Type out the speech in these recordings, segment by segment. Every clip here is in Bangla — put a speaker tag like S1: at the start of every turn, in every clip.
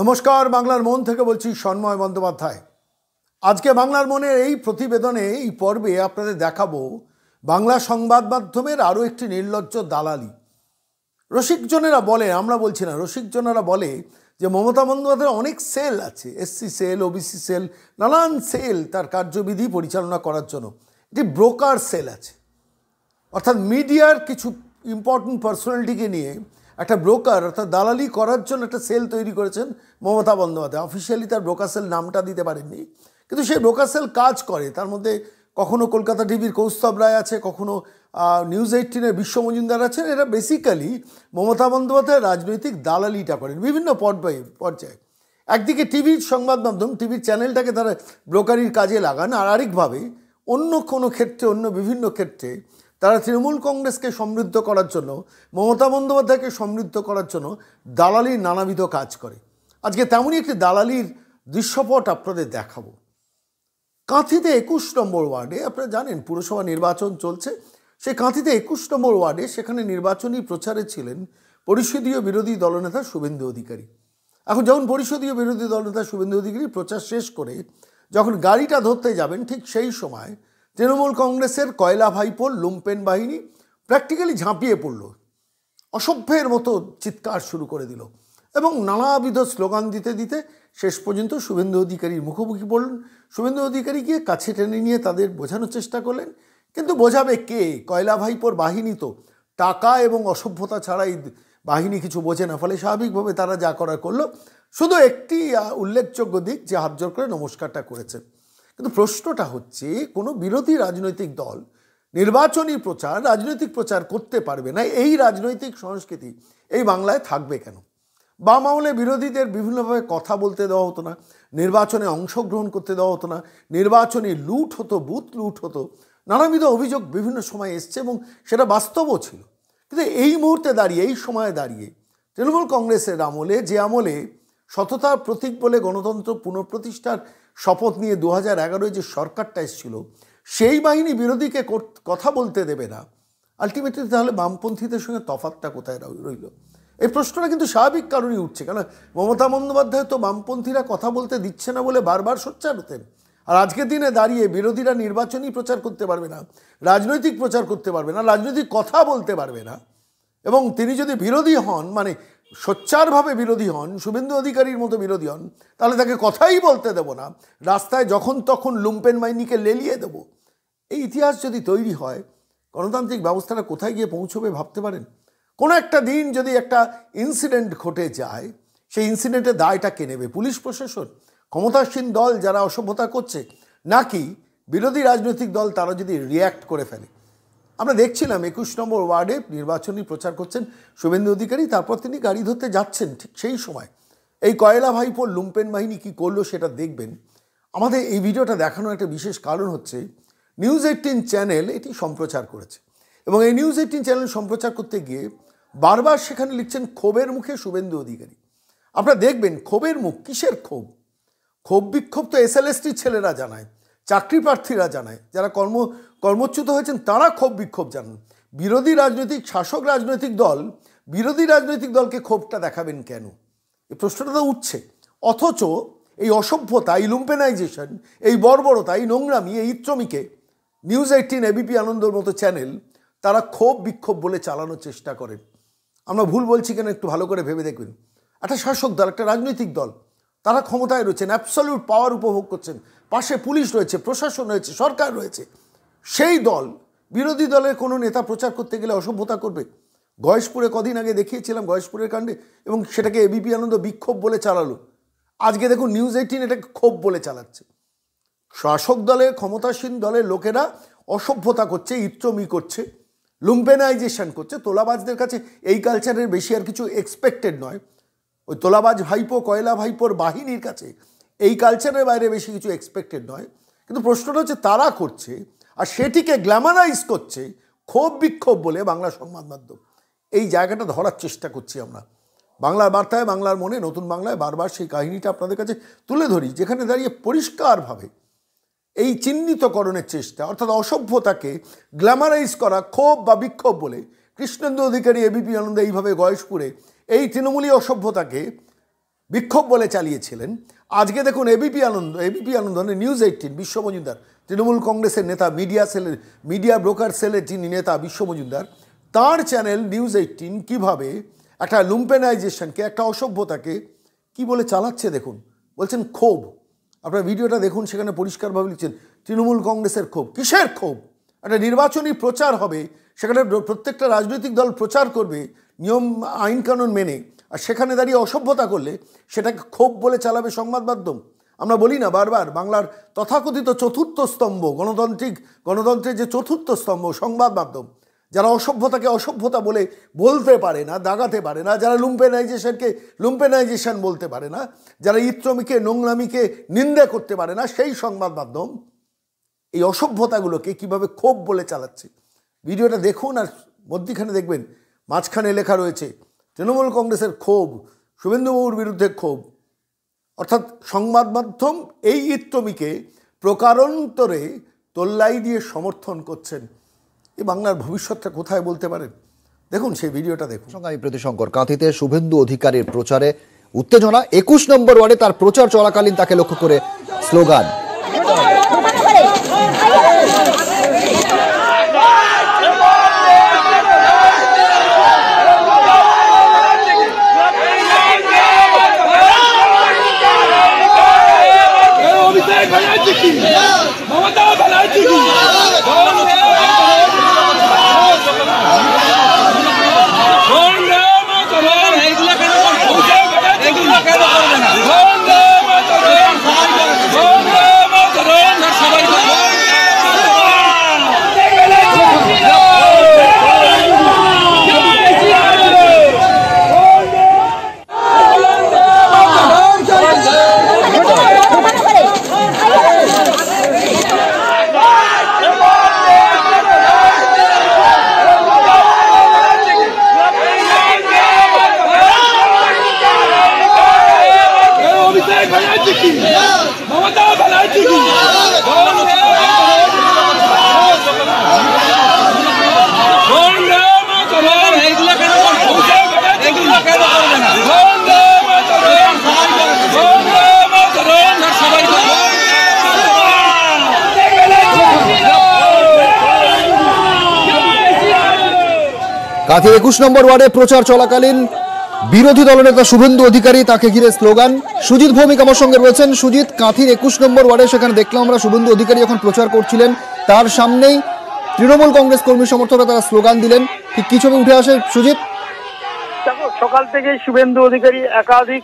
S1: নমস্কার বাংলার মন থেকে বলছি সন্ময় বন্দ্যোপাধ্যায় আজকে বাংলার মনের এই প্রতিবেদনে এই পর্বে আপনাদের দেখাবো বাংলা সংবাদ মাধ্যমের আরও একটি নির্লজ্জ দালালি রসিকজনেরা বলে আমরা বলছি না রসিকজনেরা বলে যে মমতা বন্দ্যোপাধ্যায়ের অনেক সেল আছে এসসি সেল ওবিসি সেল নানান সেল তার কার্যবিধি পরিচালনা করার জন্য এটি ব্রোকার সেল আছে অর্থাৎ মিডিয়ার কিছু ইম্পর্টেন্ট পার্সোনালিটিকে নিয়ে একটা ব্রোকার অর্থাৎ দালালি করার জন্য একটা সেল তৈরি করেছেন মমতা বন্দ্যোপাধ্যায় অফিসিয়ালি তার ব্রোকার সেল নামটা দিতে পারেননি কিন্তু সেই ব্রোকার সেল কাজ করে তার মধ্যে কখনো কলকাতা টিভির কৌস্তব রায় আছে কখনো নিউজ এইটিনের বিশ্ব মজুমদার আছেন এরা বেসিক্যালি মমতা বন্দ্যোপাধ্যায় রাজনৈতিক দালালিটা করেন বিভিন্ন পর্যায়ে পর্যায়ে একদিকে টিভির সংবাদ মাধ্যম টিভির চ্যানেলটাকে তারা ব্রোকারির কাজে লাগান আর আরেকভাবে অন্য কোনো ক্ষেত্রে অন্য বিভিন্ন ক্ষেত্রে তারা তৃণমূল কংগ্রেসকে সমৃদ্ধ করার জন্য মমতা বন্দ্যোপাধ্যায়কে সমৃদ্ধ করার জন্য দালালির নানাবিধ কাজ করে আজকে তেমনই একটি দালালির দৃশ্যপট আপনাদের দেখাবো কাঁথিতে একুশ নম্বর ওয়ার্ডে আপনারা জানেন পুরসভা নির্বাচন চলছে সেই কাঁথিতে একুশ নম্বর ওয়ার্ডে সেখানে নির্বাচনী প্রচারে ছিলেন পরিষদীয় বিরোধী দলনেতা শুভেন্দু অধিকারী এখন যখন পরিষদীয় বিরোধী দলনেতা শুভেন্দু অধিকারী প্রচার শেষ করে যখন গাড়িটা ধরতে যাবেন ঠিক সেই সময় তৃণমূল কংগ্রেসের কয়লা ভাইপোর লুম্পেন বাহিনী প্র্যাকটিক্যালি ঝাঁপিয়ে পড়ল অসভ্যের মতো চিৎকার শুরু করে দিল এবং নানাবিধ স্লোগান দিতে দিতে শেষ পর্যন্ত শুভেন্দু অধিকারীর মুখোমুখি পড়লেন শুভেন্দু অধিকারী গিয়ে কাছে টেনে নিয়ে তাদের বোঝানোর চেষ্টা করলেন কিন্তু বোঝাবে কে কয়লা ভাইপোর বাহিনী তো টাকা এবং অসভ্যতা ছাড়াই বাহিনী কিছু বোঝে না ফলে স্বাভাবিকভাবে তারা যা করার করলো শুধু একটি উল্লেখযোগ্য দিক যে হাত জোর করে নমস্কারটা করেছে কিন্তু প্রশ্নটা হচ্ছে কোনো বিরোধী রাজনৈতিক দল নির্বাচনী প্রচার রাজনৈতিক প্রচার করতে পারবে না এই রাজনৈতিক সংস্কৃতি এই বাংলায় থাকবে কেন বাম আমলে বিরোধীদের বিভিন্নভাবে কথা বলতে দেওয়া হতো না নির্বাচনে অংশগ্রহণ করতে দেওয়া হতো না নির্বাচনে লুট হতো বুথ লুট হতো নানাবিধ অভিযোগ বিভিন্ন সময় এসছে এবং সেটা বাস্তবও ছিল কিন্তু এই মুহূর্তে দাঁড়িয়ে এই সময়ে দাঁড়িয়ে তৃণমূল কংগ্রেসের আমলে যে আমলে সততার প্রতীক বলে গণতন্ত্র পুনঃপ্রতিষ্ঠার শপথ নিয়ে দু হাজার এগারোয় যে সরকারটা এসেছিল সেই বাহিনী বিরোধীকে কথা বলতে দেবে না আলটিমেটলি তাহলে বামপন্থীদের সঙ্গে তফাতটা কোথায় রইল এই প্রশ্নটা কিন্তু স্বাভাবিক কারণেই উঠছে কেন মমতা বন্দ্যোপাধ্যায় তো বামপন্থীরা কথা বলতে দিচ্ছে না বলে বারবার সোচ্চার হতেন আর আজকের দিনে দাঁড়িয়ে বিরোধীরা নির্বাচনী প্রচার করতে পারবে না রাজনৈতিক প্রচার করতে পারবে না রাজনৈতিক কথা বলতে পারবে না এবং তিনি যদি বিরোধী হন মানে সোচ্চারভাবে বিরোধী হন শুভেন্দু অধিকারীর মতো বিরোধী হন তাহলে তাকে কথাই বলতে দেব না রাস্তায় যখন তখন লুম্পেন মাইনিকে লেলিয়ে দেব এই ইতিহাস যদি তৈরি হয় গণতান্ত্রিক ব্যবস্থাটা কোথায় গিয়ে পৌঁছবে ভাবতে পারেন কোনো একটা দিন যদি একটা ইনসিডেন্ট ঘটে যায় সেই ইনসিডেন্টের দায়টা কে নেবে পুলিশ প্রশাসন ক্ষমতাসীন দল যারা অসভ্যতা করছে নাকি বিরোধী রাজনৈতিক দল তারা যদি রিয়্যাক্ট করে ফেলে আমরা দেখছিলাম একুশ নম্বর ওয়ার্ডে নির্বাচনী প্রচার করছেন শুভেন্দু অধিকারী তারপর তিনি গাড়ি ধরতে যাচ্ছেন ঠিক সেই সময় এই কয়লা ভাইপোর লুম্পেন বাহিনী কি করলো সেটা দেখবেন আমাদের এই ভিডিওটা দেখানোর একটা বিশেষ কারণ হচ্ছে নিউজ এইটিন চ্যানেল এটি সম্প্রচার করেছে এবং এই নিউজ এইটিন চ্যানেল সম্প্রচার করতে গিয়ে বারবার সেখানে লিখছেন ক্ষোভের মুখে শুভেন্দু অধিকারী আপনারা দেখবেন ক্ষোভের মুখ কিসের ক্ষোভ ক্ষোভ বিক্ষোভ তো এসএলএসটির ছেলেরা জানায় চাকরি প্রার্থীরা জানায় যারা কর্ম কর্মচ্যুত হয়েছেন তারা ক্ষোভ বিক্ষোভ জানান বিরোধী রাজনৈতিক শাসক রাজনৈতিক দল বিরোধী রাজনৈতিক দলকে ক্ষোভটা দেখাবেন কেন এই প্রশ্নটা তো উঠছে অথচ এই অসভ্যতা এই লুম্পেনাইজেশন এই বর্বরতা এই নোংরামি এই ইত্রমিকে নিউজ এইটিন এবিপি আনন্দর মতো চ্যানেল তারা ক্ষোভ বিক্ষোভ বলে চালানোর চেষ্টা করেন আমরা ভুল বলছি কেন একটু ভালো করে ভেবে দেখবেন একটা শাসক দল একটা রাজনৈতিক দল তারা ক্ষমতায় রয়েছেন অ্যাবসলিউট পাওয়ার উপভোগ করছেন পাশে পুলিশ রয়েছে প্রশাসন রয়েছে সরকার রয়েছে সেই দল বিরোধী দলের কোনো নেতা প্রচার করতে গেলে অসভ্যতা করবে গয়েশপুরে কদিন আগে দেখিয়েছিলাম গয়েশপুরের কাণ্ডে এবং সেটাকে এবিপি আনন্দ বিক্ষোভ বলে চালালো আজকে দেখুন নিউজ এইটিন এটাকে ক্ষোভ বলে চালাচ্ছে শাসক দলের ক্ষমতাসীন দলের লোকেরা অসভ্যতা করছে ইচ্ছমি করছে লুম্পেনাইজেশন করছে তোলাবাজদের কাছে এই কালচারের বেশি আর কিছু এক্সপেক্টেড নয় ওই তোলাবাজ ভাইপো কয়লা ভাইপোর বাহিনীর কাছে এই কালচারের বাইরে বেশি কিছু এক্সপেক্টেড নয় কিন্তু প্রশ্নটা হচ্ছে তারা করছে আর সেটিকে গ্ল্যামারাইজ করছে ক্ষোভ বিক্ষোভ বলে বাংলা সংবাদ মাধ্যম এই জায়গাটা ধরার চেষ্টা করছি আমরা বাংলার বার্তায় বাংলার মনে নতুন বাংলায় বারবার সেই কাহিনীটা আপনাদের কাছে তুলে ধরি যেখানে দাঁড়িয়ে পরিষ্কারভাবে এই চিহ্নিতকরণের চেষ্টা অর্থাৎ অসভ্যতাকে গ্ল্যামারাইজ করা ক্ষোভ বা বিক্ষোভ বলে কৃষ্ণেন্দু অধিকারী এবিপি আনন্দ এইভাবে গয়েশপুরে এই তৃণমূলী অসভ্যতাকে বিক্ষোভ বলে চালিয়েছিলেন আজকে দেখুন ABP Ananda ABP Ananda news eighteen Biswa Majumdar Trinamool কংগ্রেসের নেতা মিডিয়া সেলের মিডিয়া ব্রোকার সেলের যিনি নেতা বিশ্ব মজুমদার তাঁর চ্যানেল নিউজ এইটিন কীভাবে একটা লুম্পেনাইজেশনকে একটা অসভ্যতাকে কি বলে চালাচ্ছে দেখুন বলছেন ক্ষোভ আপনার ভিডিওটা দেখুন সেখানে পরিষ্কারভাবে লিখছেন তৃণমূল কংগ্রেসের ক্ষোভ কিসের ক্ষোভ একটা নির্বাচনী প্রচার হবে সেখানে প্রত্যেকটা রাজনৈতিক দল প্রচার করবে নিয়ম আইনকানুন মেনে আর সেখানে দাঁড়িয়ে অসভ্যতা করলে সেটাকে ক্ষোভ বলে চালাবে সংবাদ মাধ্যম আমরা বলি না বারবার বাংলার তথাকথিত চতুর্থ স্তম্ভ গণতান্ত্রিক গণতন্ত্রের যে চতুর্থ স্তম্ভ সংবাদ মাধ্যম যারা অসভ্যতাকে অসভ্যতা বলে বলতে পারে না দাগাতে পারে না যারা লুম্পেনাইজেশনকে লুম্পেনাইজেশন বলতে পারে না যারা ইত্রমিকে নোংরামিকে নিন্দা করতে পারে না সেই সংবাদ মাধ্যম এই অসভ্যতাগুলোকে কিভাবে ক্ষোভ বলে চালাচ্ছে ভিডিওটা দেখুন আর মধ্যিখানে দেখবেন মাঝখানে লেখা রয়েছে তৃণমূল কংগ্রেসের ক্ষোভ শুভেন্দুবাবুর বিরুদ্ধে ক্ষোভ অর্থাৎ সংবাদ মাধ্যম এই ইত্তমিকে প্রকারান্তরে তোল্লাই দিয়ে সমর্থন করছেন এ বাংলার ভবিষ্যৎটা কোথায় বলতে পারেন দেখুন সেই ভিডিওটা দেখুন সংগ্রামী প্রীতিশঙ্কর কাঁথিতে শুভেন্দু অধিকারীর প্রচারে উত্তেজনা একুশ নম্বর ওয়ার্ডে তার প্রচার চলাকালীন তাকে লক্ষ্য করে স্লোগান সাথে একুশ নম্বর ওয়ার্ডে প্রচার চলাকালীন বিরোধী দলনেতা শুভেন্দু অধিকারী তাকে ঘিরে স্লোগান সুজিত ভৌমিক আমার সঙ্গে রয়েছেন সুজিত কাঁথির একুশ নম্বর ওয়ার্ডে সেখানে দেখলাম আমরা শুভেন্দু অধিকারী যখন প্রচার
S2: করছিলেন তার সামনেই তৃণমূল কংগ্রেস কর্মী সমর্থকরা তারা স্লোগান দিলেন ঠিক কি ছবি উঠে আসে সুজিত সকাল থেকে শুভেন্দু অধিকারী একাধিক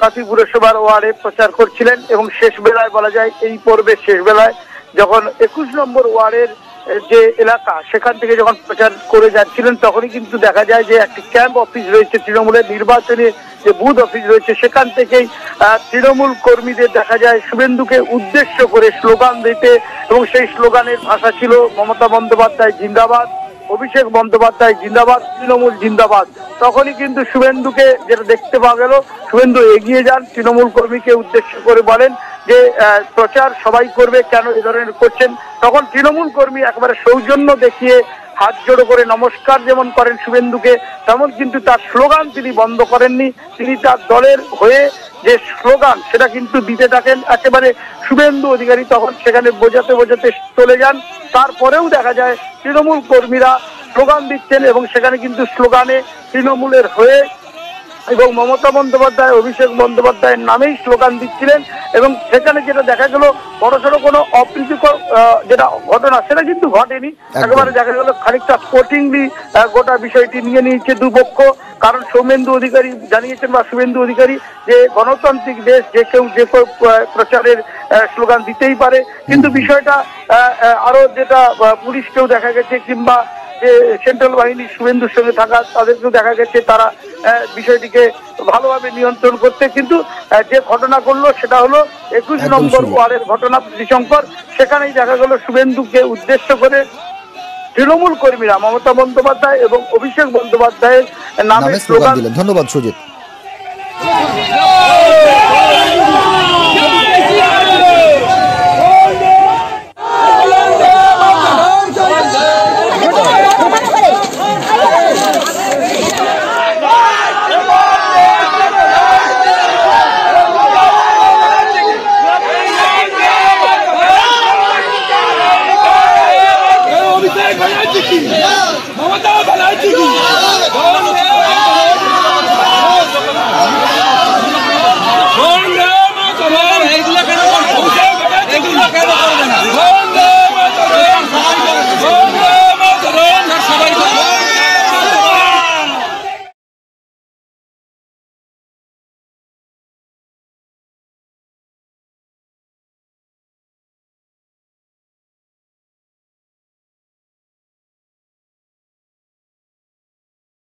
S2: কাঁথি পুরসভার ওয়ার্ডে প্রচার করছিলেন এবং শেষ বেলায় বলা যায় এই পর্বের শেষ বেলায় যখন একুশ নম্বর ওয়ার্ডের যে এলাকা সেখান থেকে যখন প্রচার করে যাচ্ছিলেন তখনই কিন্তু দেখা যায় যে একটি ক্যাম্প অফিস রয়েছে তৃণমূলের নির্বাচনে যে বুথ অফিস রয়েছে সেখান থেকেই তৃণমূল কর্মীদের দেখা যায় শুভেন্দুকে উদ্দেশ্য করে স্লোগান দিতে এবং সেই স্লোগানের ভাষা ছিল মমতা বন্দ্যোপাধ্যায় জিন্দাবাদ অভিষেক বন্দ্যোপাধ্যায় জিন্দাবাদ তৃণমূল জিন্দাবাদ তখনই কিন্তু শুভেন্দুকে যেটা দেখতে পাওয়া গেল শুভেন্দু এগিয়ে যান তৃণমূল কর্মীকে উদ্দেশ্য করে বলেন যে প্রচার সবাই করবে কেন এ ধরনের করছেন তখন তৃণমূল কর্মী একেবারে সৌজন্য দেখিয়ে হাত জোড়ো করে নমস্কার যেমন করেন শুভেন্দুকে তেমন কিন্তু তার স্লোগান তিনি বন্ধ করেননি তিনি তার দলের হয়ে যে স্লোগান সেটা কিন্তু দিতে থাকেন একেবারে শুভেন্দু অধিকারী তখন সেখানে বোঝাতে বোঝাতে চলে যান তারপরেও দেখা যায় তৃণমূল কর্মীরা স্লোগান দিচ্ছেন এবং সেখানে কিন্তু স্লোগানে তৃণমূলের হয়ে এবং মমতা বন্দ্যোপাধ্যায় অভিষেক বন্দ্যোপাধ্যায়ের নামেই স্লোগান দিচ্ছিলেন এবং সেখানে যেটা দেখা গেল সড়ো কোনো অপ্রীতিকর যেটা ঘটনা সেটা কিন্তু ঘটেনি একেবারে দেখা গেল খানিকটা স্পোর্টিংলি গোটা বিষয়টি নিয়ে নিয়েছে দুপক্ষ কারণ সৌমেন্দু অধিকারী জানিয়েছেন বা শুভেন্দু অধিকারী যে গণতান্ত্রিক দেশ যে কেউ যে কেউ প্রচারের স্লোগান দিতেই পারে কিন্তু বিষয়টা আরো যেটা পুলিশকেও দেখা গেছে কিংবা যে সেন্ট্রাল বাহিনী শুভেন্দুর সঙ্গে থাকা তাদেরকেও দেখা গেছে তারা বিষয়টিকে ভালোভাবে নিয়ন্ত্রণ করতে কিন্তু যে ঘটনা করলো সেটা হলো একুশ নম্বর ওয়ার্ডের ঘটনা শ্রীশঙ্কর সেখানেই দেখা গেল শুভেন্দুকে উদ্দেশ্য করে তৃণমূল কর্মীরা মমতা বন্দ্যোপাধ্যায় এবং অভিষেক বন্দ্যোপাধ্যায়ের নামে ধন্যবাদ সুজিত